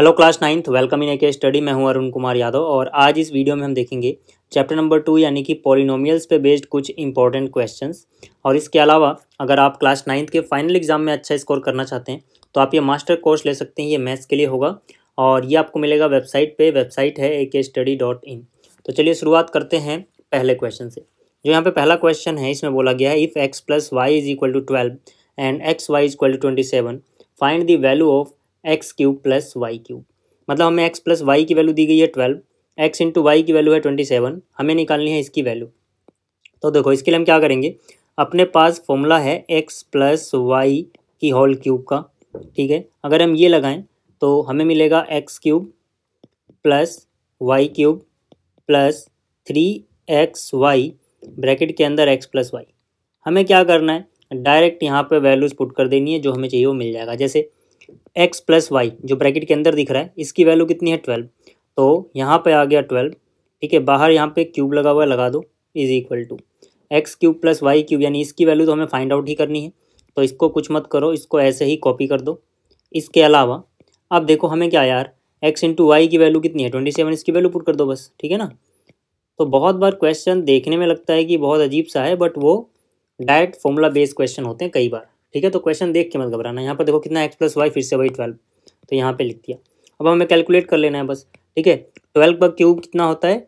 hello class ninth welcome in A K study मैं हूं अरुण कुमार यादव और आज इस वीडियो में हम देखेंगे चैप्टर नंबर टू यानी कि पॉलिनोमियल्स पे बेस्ड कुछ इंपॉर्टेंट क्वेश्चंस और इसके अलावा अगर आप क्लास नाइन्थ के फाइनल एग्जाम में अच्छा स्कोर करना चाहते हैं तो आप ये मास्टर कोर्स ले सकते हैं ये मैथ्स के लिए होगा और ये आपको मिलेगा वेबसाइट पर वेबसाइट है ए तो चलिए शुरुआत करते हैं पहले क्वेश्चन से जो यहाँ पर पहला क्वेश्चन है इसमें बोला गया है if x plus y is equal to twelve and x y is equal to twenty seven find the value of x cube plus Y cube मतलब हमें एक्स प्लस वाई की वैल्यू दी गई है ट्वेल्व एक्स इंटू वाई की value है twenty seven हमें निकालनी है इसकी वैल्यू तो देखो इसके लिए हम क्या करेंगे अपने पास फॉर्मूला है एक्स प्लस वाई की होल क्यूब का ठीक है अगर हम ये लगाएं तो हमें मिलेगा x cube plus Y cube plus three x y bracket के अंदर एक्स प्लस वाई हमें क्या करना है डायरेक्ट यहाँ पे वैल्यूज़ पुट कर देनी है जो हमें चाहिए वो मिल जाएगा जैसे एक्स प्लस वाई जो ब्रैकेट के अंदर दिख रहा है इसकी वैल्यू कितनी है ट्वेल्व तो यहाँ पे आ गया ट्वेल्व ठीक है बाहर यहाँ पे क्यूब लगा हुआ लगा दो is equal to x cube plus Y cube यानी इसकी वैल्यू तो हमें फाइंड आउट ही करनी है तो इसको कुछ मत करो इसको ऐसे ही कॉपी कर दो इसके अलावा अब देखो हमें क्या यार एक्स इंटू वाई की वैल्यू कितनी है ट्वेंटी सेवन इसकी वैल्यू पुट कर दो बस ठीक है ना तो बहुत बार क्वेश्चन देखने में लगता है कि बहुत अजीब सा है बट वो डायरेक्ट फॉर्मूला बेस्ड क्वेश्चन होते हैं कई बार ठीक है तो क्वेश्चन देख के मत घबराना यहाँ पर देखो कितना एक्स प्लस वाई फिर से वही ट्वेल्व तो यहाँ पर लिख दिया अब हमें कैलकुलेट कर लेना है बस ठीक है ट्वेल्व का क्यूब कितना होता है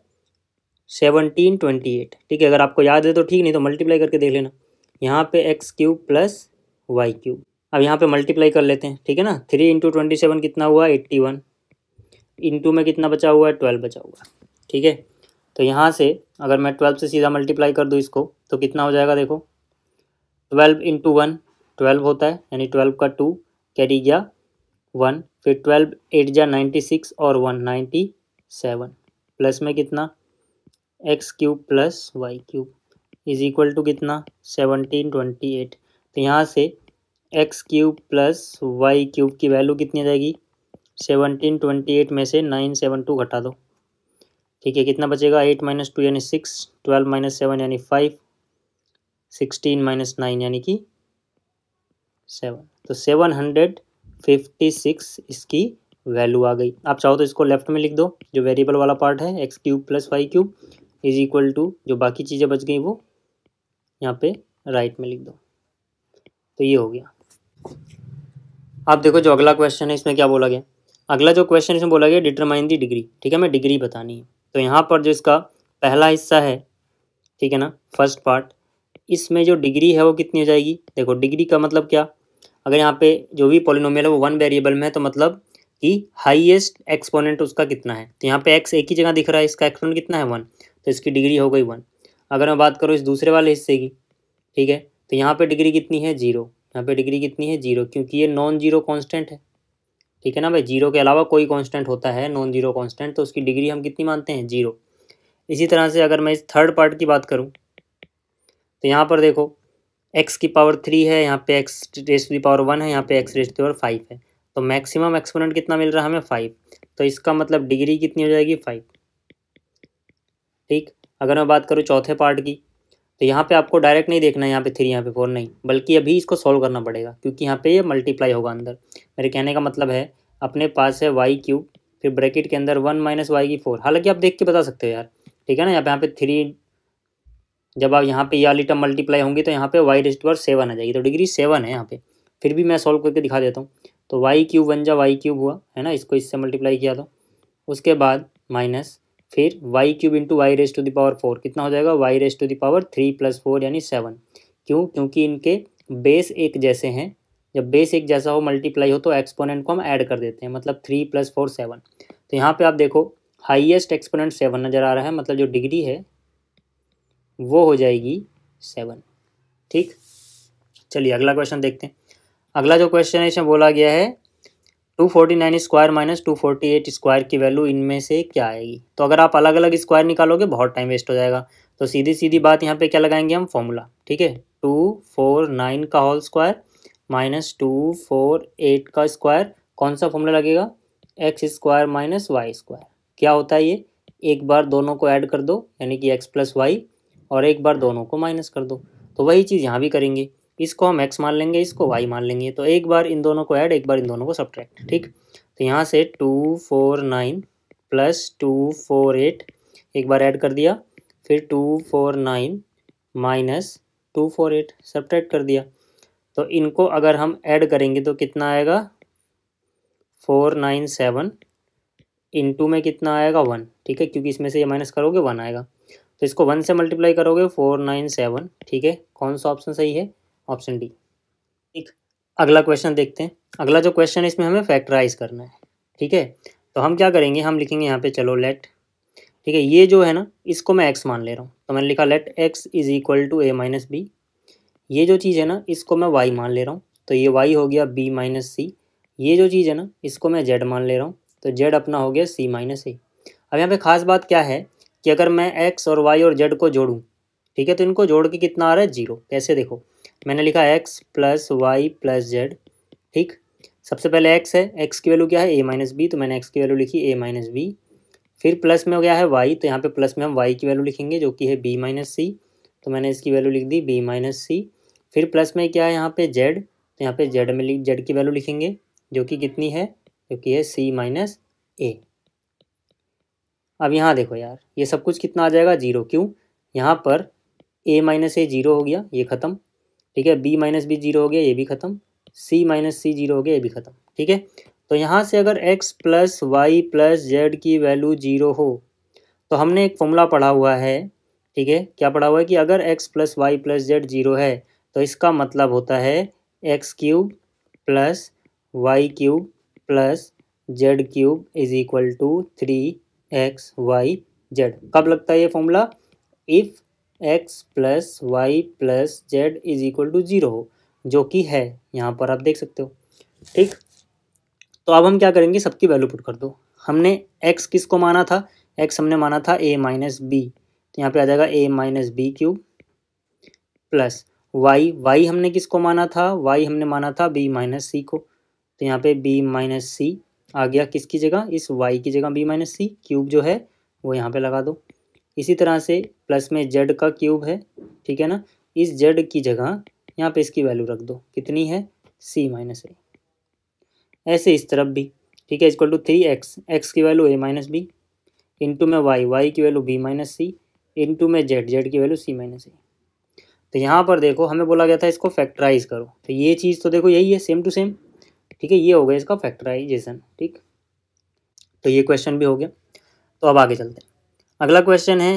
सेवनटीन ट्वेंटी एट ठीक है अगर आपको याद है तो ठीक नहीं तो मल्टीप्लाई करके देख लेना यहाँ पे x cube plus Y cube अब यहाँ पे मल्टीप्लाई कर लेते हैं ठीक है ना थ्री इंटू ट्वेंटी सेवन कितना हुआ एट्टी वन इंटू में कितना बचा हुआ है ट्वेल्व बचा हुआ ठीक है तो यहाँ से अगर मैं ट्वेल्व से सीधा मल्टीप्लाई कर दूँ इसको तो कितना हो जाएगा देखो ट्वेल्व इंटू वन ट्वेल्व होता है यानी ट्वेल्व का टू कैरी गया वन फिर ट्वेल्व एट जा नाइन्टी सिक्स और वन नाइन्टी सेवन प्लस में कितना x cube plus Y cube is equal to कितना सेवनटीन ट्वेंटी एट तो यहाँ से x cube plus Y cube की वैल्यू कितनी रहेगी सेवनटीन ट्वेंटी एट में से नाइन सेवन टू घटा दो ठीक है कितना बचेगा एट माइनस टू यानी सिक्स ट्वेल्व माइनस सेवन यानी फाइव सिक्सटीन माइनस नाइन यानी कि सेवन तो सेवन हंड्रेड फिफ्टी सिक्स इसकी वैल्यू आ गई आप चाहो तो इसको लेफ्ट में लिख दो जो वेरिएबल वाला पार्ट है x cube plus Y cube is equal to जो बाकी चीज़ें बच गई वो यहाँ पे राइट में लिख दो तो ये हो गया आप देखो जो अगला क्वेश्चन है इसमें क्या बोला गया अगला जो क्वेश्चन इसमें बोला गया डिटरमाइन दी डिग्री ठीक है मैं डिग्री बतानी है तो यहाँ पर जो इसका पहला हिस्सा है ठीक है ना फर्स्ट पार्ट इसमें जो डिग्री है वो कितनी हो जाएगी देखो डिग्री का मतलब क्या अगर यहाँ पे जो भी पोलिनोमियल है वो वन वेरिएबल में है तो मतलब कि हाईएस्ट एक्सपोनेंट उसका कितना है तो यहाँ पे एक्स एक ही जगह दिख रहा है इसका एक्सपोनेंट कितना है वन तो इसकी डिग्री हो गई वन अगर मैं बात करूँ इस दूसरे वाले हिस्से की ठीक है तो यहाँ पर डिग्री कितनी है जीरो यहाँ पर डिग्री कितनी है जीरो क्योंकि ये नॉन जीरो कॉन्स्टेंट है ठीक है ना भाई जीरो के अलावा कोई कॉन्स्टेंट होता है नॉन जीरो कॉन्स्टेंट तो उसकी डिग्री हम कितनी मानते हैं जीरो इसी तरह से अगर मैं इस थर्ड पार्ट की बात करूँ तो यहाँ पर देखो एक्स की पावर थ्री है यहाँ पे एक्स रेस की पावर वन है यहाँ पे एक्स रेस की पावर फाइव है तो मैक्सिमम एक्सपोनेंट कितना मिल रहा है हमें फाइव तो इसका मतलब डिग्री कितनी हो जाएगी फाइव ठीक अगर मैं बात करूँ चौथे पार्ट की तो यहाँ पे आपको डायरेक्ट नहीं देखना है यहाँ पे थ्री यहाँ पे फोर नहीं बल्कि अभी इसको सॉल्व करना पड़ेगा क्योंकि यहाँ पे ये मल्टीप्लाई होगा अंदर मेरे कहने का मतलब है अपने पास है वाई क्यूब फिर ब्रैकेट के अंदर वन माइनस वाई की फोर हालांकि आप देख के बता सकते हो यार ठीक है ना यहाँ पे यहाँ पे थ्री जब आप यहाँ पे ये वाली टर्म मल्टीप्लाई होंगी तो यहाँ पे वाई रेस्ट पर सेवन आ जाएगी तो डिग्री सेवन है यहाँ पे फिर भी मैं सॉल्व करके दिखा देता हूँ तो वाई क्यूब बन जा वाई क्यूब हुआ है ना इसको इससे मल्टीप्लाई किया था उसके बाद माइनस फिर Y cube into Y raise to the power four कितना हो जाएगा Y raise to the power three plus four यानी सेवन क्यों क्योंकि इनके बेस एक जैसे हैं जब बेस एक जैसा हो मल्टीप्लाई हो तो एक्सपोनेंट को हम ऐड कर देते हैं मतलब थ्री प्लस फोर सेवन तो यहाँ पे आप देखो हाईएस्ट एक्सपोनेंट सेवन नज़र आ रहा है मतलब जो डिग्री है वो हो जाएगी सेवन ठीक चलिए अगला क्वेश्चन देखते हैं अगला जो क्वेश्चन है इसमें बोला गया है two forty nine square minus two forty eight square की वैल्यू इनमें से क्या आएगी तो अगर आप अलग अलग स्क्वायर निकालोगे बहुत टाइम वेस्ट हो जाएगा तो सीधी सीधी बात यहाँ पे क्या लगाएंगे हम फॉर्मूला ठीक है टू फोर नाइन का whole square minus two four eight का स्क्वायर कौन सा फॉर्मूला लगेगा X square minus Y square क्या होता है ये एक बार दोनों को ऐड कर दो यानी कि एक्स प्लस वाई और एक बार दोनों को माइनस कर दो तो वही चीज़ यहाँ भी करेंगे इसको हम एक्स मान लेंगे इसको वाई मान लेंगे तो एक बार इन दोनों को ऐड एक बार इन दोनों को सब्ट्रैक्ट ठीक तो यहाँ से two four nine plus two four eight एक बार ऐड कर दिया फिर two four nine minus two four eight subtract कर दिया तो इनको अगर हम ऐड करेंगे तो कितना आएगा four nine seven into में कितना आएगा वन ठीक है क्योंकि इसमें से ये माइनस करोगे वन आएगा तो इसको वन से मल्टीप्लाई करोगे फोर नाइन सेवन ठीक है कौन सा ऑप्शन सही है ऑप्शन डी ठीक अगला क्वेश्चन देखते हैं अगला जो क्वेश्चन है इसमें हमें फैक्टराइज करना है ठीक है तो हम क्या करेंगे हम लिखेंगे यहाँ पे चलो लेट ठीक है ये जो है ना इसको मैं एक्स मान ले रहा हूँ तो मैंने लिखा let X is equal to A minus B ये जो चीज़ है ना इसको मैं वाई मान ले रहा हूँ तो ये वाई हो गया बी माइनस सी ये जो चीज़ है ना इसको मैं जेड मान ले रहा हूँ तो जेड अपना हो गया सी माइनस ए अब यहाँ पे खास बात क्या है कि अगर मैं एक्स और वाई और जेड को जोड़ूँ ठीक है तो इनको जोड़ के कितना आ रहा है जीरो कैसे देखो मैंने लिखा X plus Y plus Z ठीक सबसे पहले एक्स है एक्स की वैल्यू क्या है ए माइनस बी तो मैंने एक्स की वैल्यू लिखी ए माइनस बी फिर प्लस में हो गया है वाई तो यहाँ पे प्लस में हम वाई की वैल्यू लिखेंगे जो कि है बी माइनस सी तो मैंने इसकी वैल्यू लिख दी बी माइनस सी फिर प्लस में क्या है यहाँ पे जेड तो यहाँ पे जेड में जेड की वैल्यू लिखेंगे जो कि कितनी है जो कि है सी माइनस ए अब यहाँ देखो यार ये सब कुछ कितना आ जाएगा जीरो क्यों यहाँ पर ए माइनस ए जीरो हो गया ये ख़त्म ठीक है बी माइनस बी जीरो हो गया ये भी ख़त्म सी माइनस सी जीरो हो गया ये भी ख़त्म ठीक है तो यहाँ से अगर X plus Y plus Z की वैल्यू जीरो हो तो हमने एक फॉर्मूला पढ़ा हुआ है ठीक है क्या पढ़ा हुआ है कि अगर X plus Y plus Z zero है तो इसका मतलब होता है x cube plus Y cube plus Z cube is equal to three x Y Z कब लगता है ये formula if x plus Y plus Z is equal to zero हो जो कि है यहाँ पर आप देख सकते हो ठीक तो अब हम क्या करेंगे सबकी वैल्यू पुट कर दो हमने एक्स किस को माना था एक्स हमने माना था ए माइनस बी तो यहाँ पे आ जाएगा A minus B cube plus Y Y हमने किसको माना था वाई हमने माना था बी माइनस सी को तो यहाँ पे बी माइनस सी आ गया किसकी जगह इस वाई की जगह बी माइनस सी क्यूब जो है वो यहाँ पे लगा दो इसी तरह से प्लस में जेड का क्यूब है ठीक है ना इस जेड की जगह यहाँ पे इसकी वैल्यू रख दो कितनी है सी माइनस ए ऐसे इस तरफ भी ठीक है is equal to three X X की value A minus B into में वाई वाई की value B minus C into में जेड जेड की वैल्यू सी माइनस ए तो यहाँ पर देखो हमें बोला गया था इसको फैक्टराइज करो तो ये चीज़ तो देखो यही है सेम टू सेम ठीक है ये हो गया इसका फैक्टराइजेशन ठीक तो ये क्वेश्चन भी हो गया तो अब आगे चलते हैं अगला क्वेश्चन है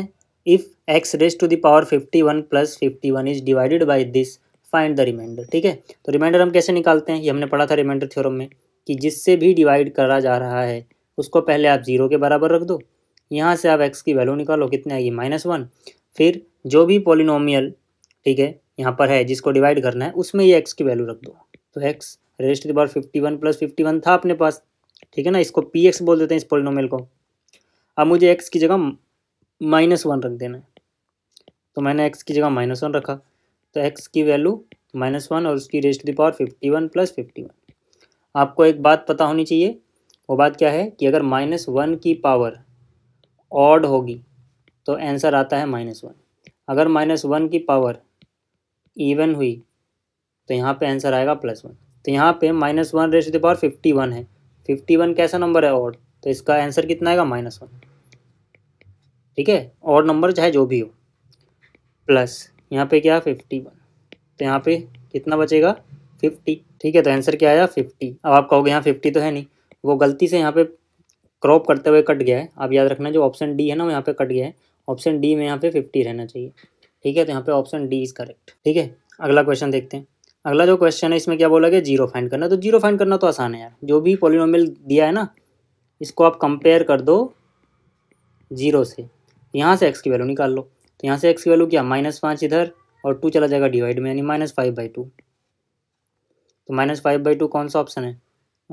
if X raise to the power fifty one plus fifty one is divided by this find the remainder ठीक है तो रिमाइंडर हम कैसे निकालते हैं ये हमने पढ़ा था रिमाइंडर थ्योरम में कि जिससे भी डिवाइड करा जा रहा है उसको पहले आप जीरो के बराबर रख दो यहाँ से आप एक्स की वैल्यू निकालो कितने आएगी माइनस वन फिर जो भी पोलिनोमियल ठीक है यहाँ पर है जिसको डिवाइड करना है उसमें ये एक्स की वैल्यू रख दो तो एक्स रेस्ट की power fifty one plus fifty one था अपने पास ठीक है ना इसको पी एक्स बोल देते हैं इस पोलिनोमियल को अब मुझे एक्स की जगह माइनस वन रख देना है तो मैंने एक्स की जगह माइनस वन रखा तो एक्स की वैल्यू माइनस वन और उसकी raised the power fifty one plus fifty one आपको एक बात पता होनी चाहिए वो बात क्या है कि अगर माइनस वन की पावर ऑड होगी तो आंसर आता है माइनस वन अगर माइनस वन की पावर इवन हुई तो यहाँ पे आंसर आएगा प्लस वन तो यहाँ पे minus one raise the power fifty one है फिफ्टी वन कैसा नंबर है ऑड तो इसका आंसर कितना आएगा माइनस वन ठीक है और नंबर चाहे जो भी हो प्लस यहाँ पे क्या फिफ्टी वन तो यहाँ पे कितना बचेगा फिफ्टी ठीक है तो आंसर क्या आया फिफ्टी अब आप कहोगे यहाँ फिफ्टी तो है नहीं वो गलती से यहाँ पे क्रॉप करते हुए कट गया है आप याद रखना जो ऑप्शन डी है ना वो यहाँ पे कट गया है ऑप्शन डी में यहाँ पे फिफ्टी रहना चाहिए ठीक है तो यहाँ पे ऑप्शन डी इज़ करेक्ट ठीक है अगला क्वेश्चन देखते हैं अगला जो क्वेश्चन है इसमें क्या बोला गया जीरो फाइंड करना तो जीरो फाइंड करना तो आसान है यार जो भी पोलिनोमियल दिया है ना इसको आप कंपेयर कर दो जीरो से यहाँ से एक्स की वैल्यू निकाल लो तो यहाँ से एक्स की वैल्यू क्या माइनस पाँच इधर और टू चला जाएगा डिवाइड में यानी माइनस फाइव बाई टू तो माइनस फाइव बाई टू कौन सा ऑप्शन है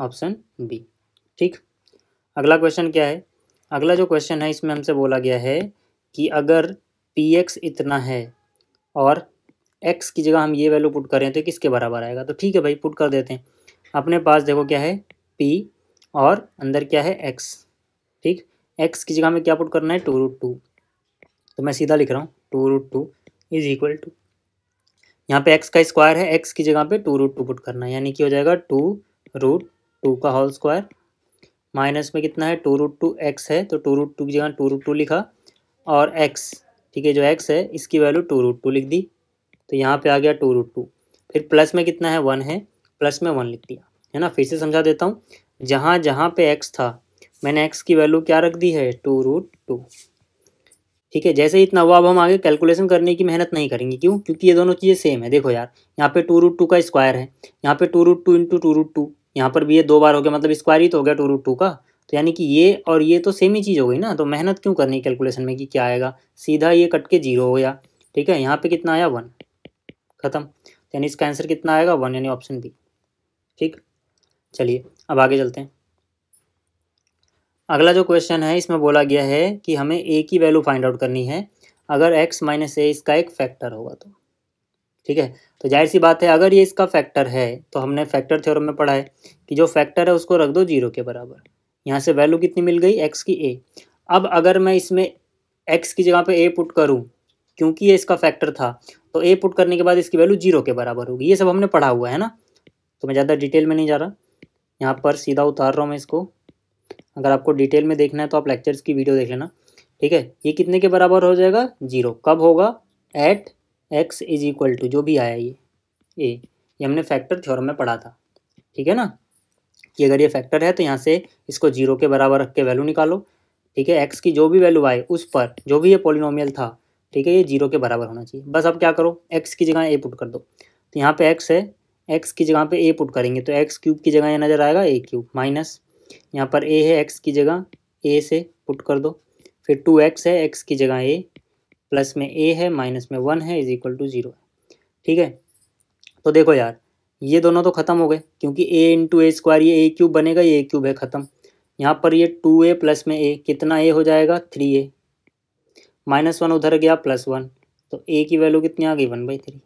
ऑप्शन बी ठीक अगला क्वेश्चन क्या है अगला जो क्वेश्चन है इसमें हमसे बोला गया है कि अगर पी एक्स इतना है और एक्स की जगह हम ये वैल्यू पुट करें तो किसके बराबर आएगा तो ठीक है भाई पुट कर देते हैं अपने पास देखो क्या है पी और अंदर क्या है एक्स ठीक एक्स की जगह में क्या पुट करना है टू रूट टू तो मैं सीधा लिख रहा हूँ two root two is equal to यहाँ पे एक्स का स्क्वायर है एक्स की जगह पे टू रूट टू पुट करना है यानी कि हो जाएगा टू रूट टू का होल स्क्वायर माइनस में कितना है टू रूट टू एक्स है तो टू रूट टू की जगह टू रूट टू लिखा और एक्स ठीक है जो एक्स है इसकी वैल्यू टू रूट टू लिख दी तो यहाँ पे आ गया टू रूट टू फिर प्लस में कितना है वन है प्लस में वन लिख दिया है ना फिर से समझा देता हूँ जहाँ जहाँ पे एक्स था मैंने एक्स की वैल्यू क्या रख दी है टू रूट टू ठीक है जैसे इतना हुआ अब हम आगे कैलकुलेशन करने की मेहनत नहीं करेंगे क्यों क्योंकि ये दोनों चीज़ें सेम है देखो यार यहाँ पे टू रूट टू का स्क्वायर है यहाँ पे two root two into two root two यहाँ पर भी ये दो बार हो गया मतलब स्क्वायर ही तो हो गया टू रूट टू का तो यानी कि ये और ये तो सेम ही चीज़ हो गई ना तो मेहनत क्यों करनी कैलकुलेशन में कि क्या आएगा सीधा ये कट के जीरो हो गया ठीक है यहाँ पर कितना आया वन खत्म तो यानी इसका आंसर कितना आएगा वन यानी ऑप्शन बी ठीक चलिए अब आगे चलते हैं अगला जो क्वेश्चन है इसमें बोला गया है कि हमें ए की वैल्यू फाइंड आउट करनी है अगर एक्स माइनस ए इसका एक फैक्टर होगा तो ठीक है तो जाहिर सी बात है अगर ये इसका फैक्टर है तो हमने फैक्टर थ्योरम में पढ़ा है कि जो फैक्टर है उसको रख दो जीरो के बराबर यहाँ से वैल्यू कितनी मिल गई एक्स की ए अब अगर मैं इसमें एक्स की जगह पर ए पुट करूँ क्योंकि ये इसका फैक्टर था तो ए पुट करने के बाद इसकी वैल्यू जीरो के बराबर होगी ये सब हमने पढ़ा हुआ है ना तो मैं ज़्यादा डिटेल में नहीं जा रहा यहाँ पर सीधा उतार रहा हूँ मैं इसको अगर आपको डिटेल में देखना है तो आप लेक्चर्स की वीडियो देख लेना ठीक है ये कितने के बराबर हो जाएगा जीरो कब होगा at X is equal to जो भी आया ये ए ये हमने फैक्टर थ्योरम में पढ़ा था ठीक है ना कि अगर ये फैक्टर है तो यहाँ से इसको जीरो के बराबर रख के वैल्यू निकालो ठीक है एक्स की जो भी वैल्यू आए उस पर जो भी ये पोलिनोमियल था ठीक है ये जीरो के बराबर होना चाहिए बस अब क्या करो एक्स की जगह ए पुट कर दो तो यहाँ पे एक्स है एक्स की जगह पे ए पुट करेंगे तो एक्स क्यूब की जगह ये नज़र आएगा ए क्यूब माइनस यहाँ पर ए है एक्स की जगह ए से पुट कर दो फिर टू एक्स है एक्स की जगह ए प्लस में ए है माइनस में वन है इज इक्वल टू जीरो है ठीक है तो देखो यार ये दोनों तो ख़त्म हो गए क्योंकि ए इंटू ए स्क्वायर ये ए क्यूब बनेगा ये ए क्यूब है ख़त्म यहाँ पर ये टू ए प्लस में ए कितना ए हो जाएगा थ्री ए माइनस वन उधर गया प्लस वन तो ए की वैल्यू कितनी आ गई वन बाई थ्री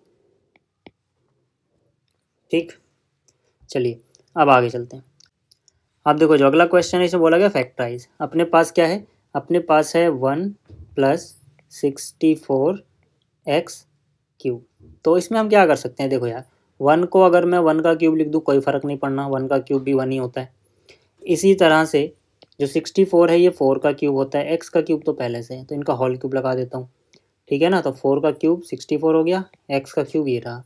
ठीक चलिए अब आगे चलते हैं अब देखो जो अगला क्वेश्चन है इसे बोला गया फैक्टराइज अपने पास क्या है अपने पास है one plus sixty four X cube तो इसमें हम क्या कर सकते हैं देखो यार वन को अगर मैं वन का क्यूब लिख दूँ कोई फ़र्क नहीं पड़ना वन का क्यूब भी वन ही होता है इसी तरह से जो सिक्सटी फोर है ये फोर का क्यूब होता है एक्स का क्यूब तो पहले से है तो इनका होल क्यूब लगा देता हूँ ठीक है ना तो फोर का क्यूब सिक्सटी फोर हो गया एक्स का क्यूब ये रहा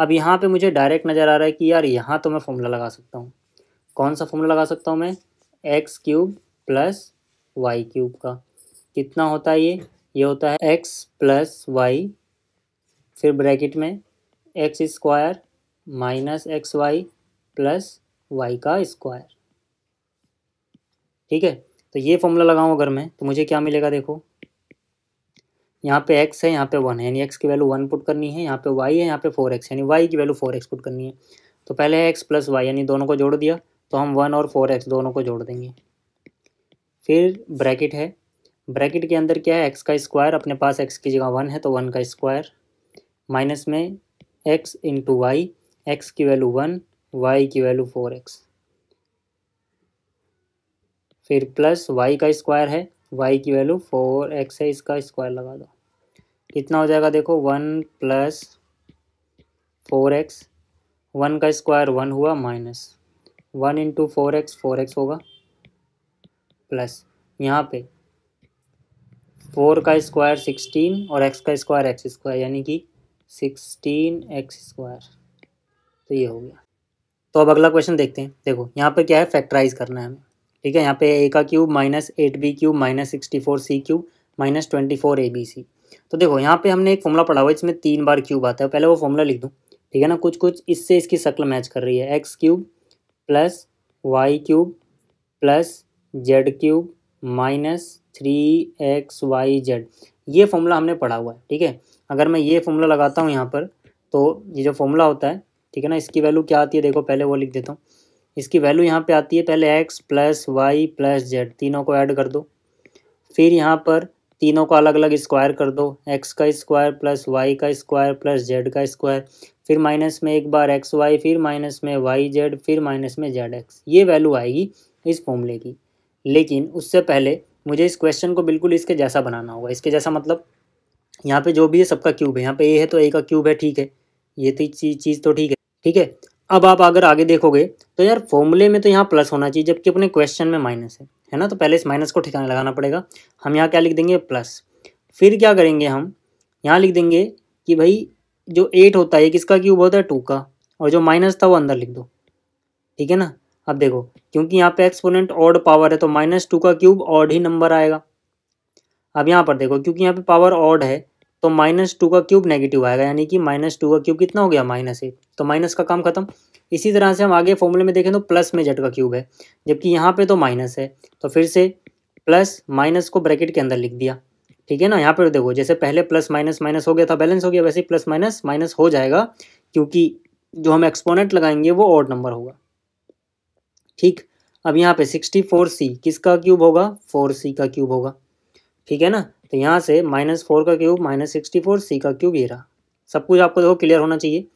अब यहाँ पे मुझे डायरेक्ट नज़र आ रहा है कि यार यहाँ तो मैं फॉर्मूला लगा सकता हूँ कौन सा फॉर्मूला लगा सकता हूँ मैं X cube plus Y cube का कितना होता है ये ये होता है एक्स प्लस वाई फिर ब्रैकेट में X square minus X Y plus Y का स्क्वायर ठीक है तो ये फॉर्मूला लगाऊँ अगर मैं तो मुझे क्या मिलेगा देखो यहाँ पे एक्स है यहाँ पे वन है यानी एक्स की वैल्यू वन पुट करनी है यहाँ पे वाई है यहाँ पे फोर एक्स यानी वाई की वैल्यू फोर एक्स पुट करनी है तो पहले एक्स प्लस वाई यानी दोनों को जोड़ दिया तो हम वन और फोर एक्स दोनों को जोड़ देंगे फिर ब्रैकेट है ब्रैकेट के अंदर क्या है एक्स का स्क्वायर अपने पास एक्स की जगह वन है तो वन का स्क्वायर माइनस में एक्स इंटू वाई एक्स की वैल्यू वन वाई की वैल्यू फोर एक्स फिर प्लस वाई का स्क्वायर है वाई की वैल्यू फोर एक्स है इसका स्क्वायर लगा दो कितना हो जाएगा देखो one plus four X one का स्क्वायर वन हुआ minus one into four X four X होगा प्लस यहाँ पे फोर का स्क्वायर सिक्सटीन और एक्स का स्क्वायर एक्स स्क्वायर यानी कि सिक्सटीन एक्स स्क्वायर तो ये हो गया तो अब अगला क्वेश्चन देखते हैं देखो यहाँ पर क्या है फैक्टराइज करना है हमें ठीक है यहाँ पे ए का cube minus eight B cube minus sixty four C cube minus twenty four A B C तो देखो यहाँ पे हमने एक फॉर्मूला पढ़ा हुआ है इसमें तीन बार क्यूब आता है पहले वो फॉर्मूला लिख दूँ ठीक है ना कुछ कुछ इससे इसकी शक्ल मैच कर रही है x cube plus Y cube plus Z cube minus three x Y Z ये फॉर्मूला हमने पढ़ा हुआ है ठीक है अगर मैं ये फॉर्मूला लगाता हूँ यहाँ पर तो ये जो फॉर्मूला होता है ठीक है ना इसकी वैल्यू क्या आती है देखो पहले वो लिख देता हूँ इसकी वैल्यू यहाँ पे आती है पहले X plus Y plus Z तीनों को ऐड कर दो फिर यहाँ पर तीनों को अलग अलग स्क्वायर कर दो एक्स का स्क्वायर प्लस वाई का स्क्वायर प्लस जेड का स्क्वायर फिर माइनस में एक बार एक्स वाई फिर माइनस में वाई जेड फिर माइनस में जेड एक्स ये वैल्यू आएगी इस फॉर्मूले की लेकिन उससे पहले मुझे इस क्वेश्चन को बिल्कुल इसके जैसा बनाना होगा इसके जैसा मतलब यहाँ पे जो भी है सबका क्यूब है यहाँ पे ए है तो ए का क्यूब है ठीक है ये तो चीज़ तो ठीक है ठीक है अब आप अगर आगे देखोगे तो यार फॉर्मूले में तो यहाँ प्लस होना चाहिए जबकि अपने क्वेश्चन में माइनस है है ना तो पहले इस माइनस को ठिकाने लगाना पड़ेगा हम यहाँ क्या लिख देंगे प्लस फिर क्या करेंगे हम यहाँ लिख देंगे कि भाई जो एट होता है किसका क्यूब होता है टू का और जो माइनस था वो अंदर लिख दो ठीक है ना अब देखो क्योंकि यहाँ पे एक्सपोनेंट ऑड पावर है तो माइनस टू का क्यूब ऑड ही नंबर आएगा अब यहाँ पर देखो क्योंकि यहाँ पे पावर ऑड है तो माइनस टू का क्यूब नेगेटिव आएगा यानी कि माइनस टू का क्यूब कितना हो गया माइनस एट तो माइनस का काम खत्म इसी तरह से हम आगे फॉर्मूले में देखें तो प्लस में जेड का क्यूब है जबकि यहाँ पे तो माइनस है तो फिर से प्लस माइनस को ब्रैकेट के अंदर लिख दिया ठीक है ना यहाँ पर देखो जैसे पहले प्लस माइनस माइनस हो गया था बैलेंस हो गया वैसे प्लस माइनस माइनस हो जाएगा क्योंकि जो हम एक्सपोनेंट लगाएंगे वो ऑड नंबर होगा ठीक अब यहाँ पे सिक्सटी फोर सी किसका क्यूब होगा फोर सी का क्यूब होगा ठीक है ना तो यहाँ से माइनस फोर का cube minus sixty four C का क्यूब ये रहा सब कुछ आपको देखो क्लियर होना चाहिए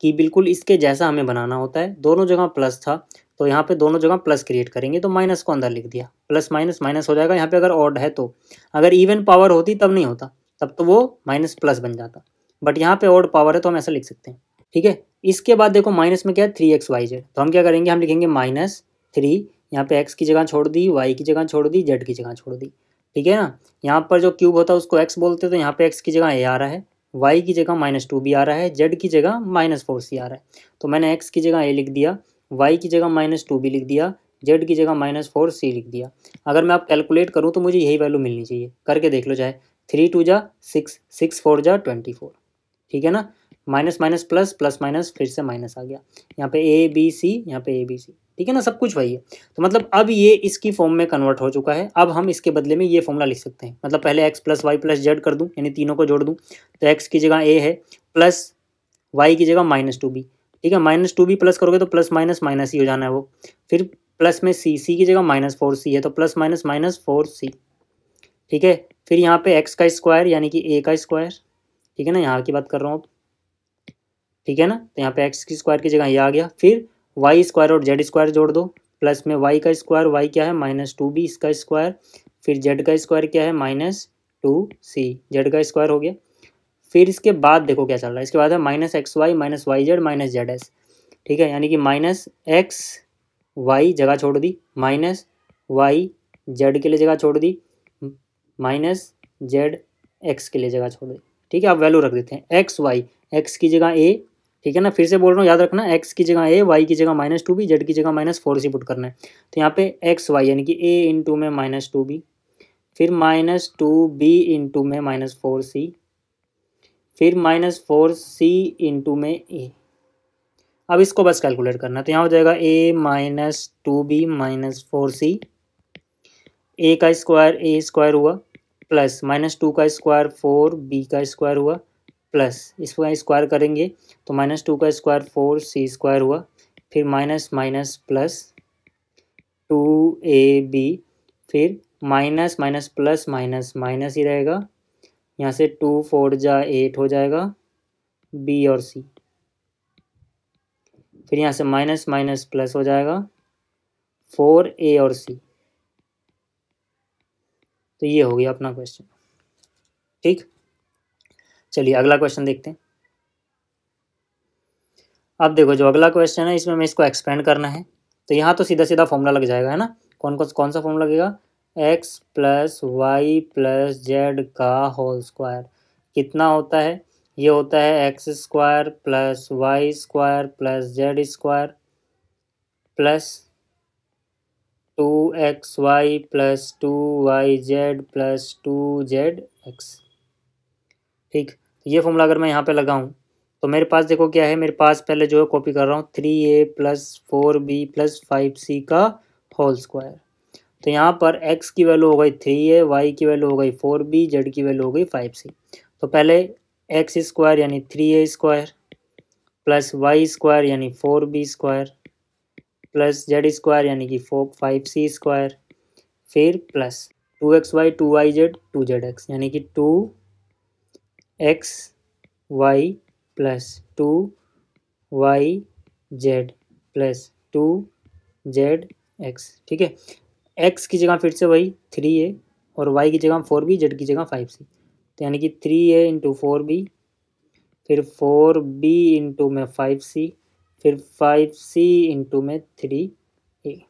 कि बिल्कुल इसके जैसा हमें बनाना होता है दोनों जगह प्लस था तो यहाँ पे दोनों जगह प्लस क्रिएट करेंगे तो माइनस को अंदर लिख दिया प्लस माइनस माइनस हो जाएगा यहाँ पे अगर ऑड है तो अगर इवन पावर होती तब नहीं होता तब तो वो माइनस प्लस बन जाता बट यहाँ पे ऑड पावर है तो हम ऐसा लिख सकते हैं ठीक है इसके बाद देखो माइनस में क्या है थ्री एक्स वाई जेड तो हम क्या करेंगे हम लिखेंगे माइनस थ्री यहाँ पे एक्स की जगह छोड़ दी वाई की जगह छोड़ दी जेड की जगह छोड़ दी ठीक है ना यहाँ पर जो क्यूब होता है उसको एक्स बोलते हैं तो यहाँ पे एक्स की जगह ए आ रहा है वाई की जगह माइनस टू भी आ रहा है जेड की जगह माइनस फोर सी आ रहा है तो मैंने एक्स की जगह ए लिख दिया वाई की जगह माइनस टू भी लिख दिया जेड की जगह माइनस फोर सी लिख दिया अगर मैं आप कैलकुलेट करूँ तो मुझे यही वैल्यू मिलनी चाहिए करके देख लो चाहे थ्री टू जा सिक्स सिक्स फोर जा ट्वेंटी फोर ठीक है ना minus minus plus plus minus फिर से माइनस आ गया यहाँ पे ए बी सी यहाँ पे ए बी सी ठीक है ना सब कुछ वही है तो मतलब अब ये इसकी फॉर्म में कन्वर्ट हो चुका है अब हम इसके बदले में ये फॉर्मूला लिख सकते हैं मतलब पहले X plus Y plus Z कर दूँ यानी तीनों को जोड़ दूँ तो एक्स की जगह ए है प्लस वाई की जगह माइनस टू बी ठीक है माइनस टू बी प्लस करोगे तो प्लस माइनस माइनस ही हो जाना है वो फिर प्लस में सी सी की जगह माइनस फोर सी है तो plus minus minus four C ठीक है फिर यहाँ पे एक्स का स्क्वायर यानी कि ए का स्क्वायर ठीक है ना यहाँ की बात कर रहा हूँ अब ठीक है ना तो यहाँ पे एक्स की स्क्वायर की जगह ये आ गया फिर वाई स्क्वायर और जेड स्क्वायर जोड़ दो प्लस में वाई का स्क्वायर वाई क्या है माइनस टू बी इसका स्क्वायर फिर जेड का स्क्वायर क्या है माइनस टू सी जेड का स्क्वायर हो गया फिर इसके बाद देखो क्या चल रहा है इसके बाद है minus X Y minus Y Z minus Z S ठीक है यानी कि माइनस एक्स वाई जगह छोड़ दी माइनस वाई जेड के लिए जगह छोड़ दी माइनस जेड एक्स के लिए जगह छोड़ दी ठीक है आप वैल्यू रख देते हैं एक्स वाई एक्स की जगह ए ठीक है ना फिर से बोल रहा हूँ याद रखना एक्स की जगह ए वाई की जगह माइनस टू बी जेड की जगह माइनस फोर सी पुट करना है तो यहाँ पे एक्स वाई यानी कि ए इन टू में माइनस टू बी फिर minus two B into में माइनस फोर सी फिर माइनस फोर सी इंटू में ए अब इसको बस कैलकुलेट करना तो यहाँ हो जाएगा A minus two B minus four C A का स्क्वायर ए स्क्वायर हुआ प्लस माइनस टू का स्क्वायर फोर बी का स्क्वायर हुआ प्लस यहाँ स्क्वायर करेंगे तो माइनस टू का स्क्वायर फोर सी स्क्वायर हुआ फिर minus minus plus two A B फिर minus minus plus minus minus ही रहेगा यहाँ से टू फोर जा एट हो जाएगा बी और सी फिर यहाँ से माइनस माइनस प्लस हो जाएगा फोर ए और सी तो ये हो गया अपना क्वेश्चन ठीक चलिए अगला क्वेश्चन देखते हैं अब देखो जो अगला क्वेश्चन है इसमें हमें इसको एक्सपेंड करना है तो यहाँ तो सीधा सीधा फॉर्मूला लग जाएगा है ना कौन कौन कौन सा फॉर्मूला लगेगा X plus Y plus Z का होल स्क्वायर कितना होता है ये होता है X square plus Y square plus Z square plus two X Y plus two Y Z plus two Z X ठीक ये फॉर्मूला अगर मैं यहाँ पे लगाऊँ तो मेरे पास देखो क्या है मेरे पास पहले जो है कॉपी कर रहा हूँ three A plus four B plus five C का होल स्क्वायर तो यहाँ पर एक्स की वैल्यू हो गई थ्री ए वाई की वैल्यू हो गई फोर बी जेड की वैल्यू हो गई फाइव सी तो पहले एक्स स्क्वायर यानी three A square plus Y square यानी four B square plus Z square यानी कि फोर फाइव सी स्क्वायर फिर plus two X Y two Y Z two Z X यानी कि two X Y plus two Y Z plus two Z X ठीक है x की जगह फिर से वही थ्री ए और वाई की जगह फोर बी जेड की जगह फाइव सी तो यानी कि three A into four B फिर फोर बी इंटू में फाइव सी फिर फाइव सी इंटू में थ्री ए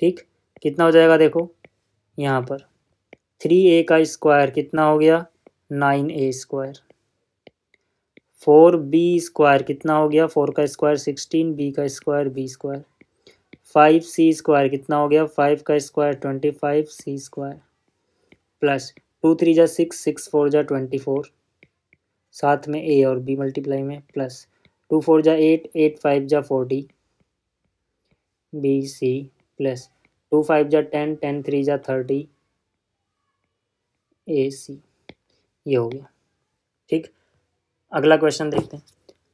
ठीक कितना हो जाएगा देखो यहाँ पर थ्री ए का स्क्वायर कितना हो गया nine A square four B square कितना हो गया फोर का स्क्वायर सिक्सटीन बी का square B square five C square कितना हो गया फाइव का square twenty five C square plus two three जा सिक्स सिक्स फोर जा ट्वेंटी फोर साथ में ए और बी मल्टीप्लाई में प्लस टू फोर जा एट एट फाइव जा forty B C plus two five जा टेन टेन थ्री जा थर्टी ए सी ये हो गया ठीक अगला क्वेश्चन देखते हैं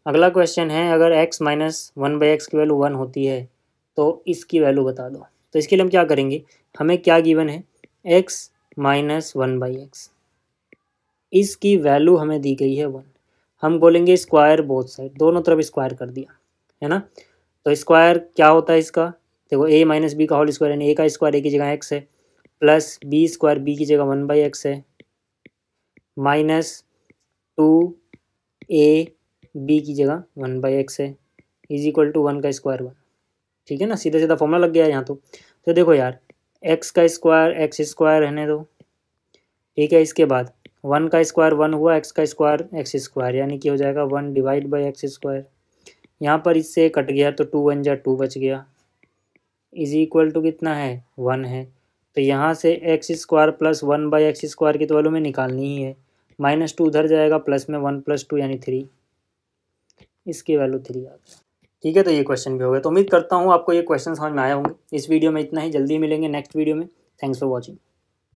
अगला क्वेश्चन है अगर x minus one by X की वैल्यू वन होती है तो इसकी वैल्यू बता दो तो इसके लिए हम क्या करेंगे हमें क्या गिवन है x minus one by X इसकी वैल्यू हमें दी गई है वन हम बोलेंगे स्क्वायर बोथ साइड दोनों तरफ स्क्वायर कर दिया है ना तो स्क्वायर क्या होता है इसका देखो ए माइनस बी का होल स्क्वायर यानी ए का स्क्वायर ए की जगह एक्स है प्लस बी स्क्वायर बी की जगह वन बाई एक्स है माइनस टू ए बी की जगह वन बाई एक्स है इज इक्वल टू वन का स्क्वायर वन ठीक है ना सीधा सीधा फॉर्मूला लग गया है यहाँ तो तो देखो यार एक्स का स्क्वायर एक्स स्क्वायर रहने दो ठीक है इसके बाद वन का स्क्वायर वन हुआ एक्स का स्क्वायर एक्स स्क्वायर यानी कि हो जाएगा one divide by X square यहाँ पर इससे कट गया तो टू वन जा टू बच गया इज इक्वल टू कितना है वन है तो यहाँ से X square plus one by X square की तो वैल्यू में निकालनी ही है माइनस टू उधर जाएगा प्लस में वन प्लस टू यानी थ्री इसकी वैल्यू थ्री आ गया ठीक है तो ये क्वेश्चन भी हो गया तो उम्मीद करता हूँ आपको ये क्वेश्चन समझ में आया होंगे इस वीडियो में इतना ही जल्दी मिलेंगे नेक्स्ट वीडियो में थैंक्स फॉर वॉचिंग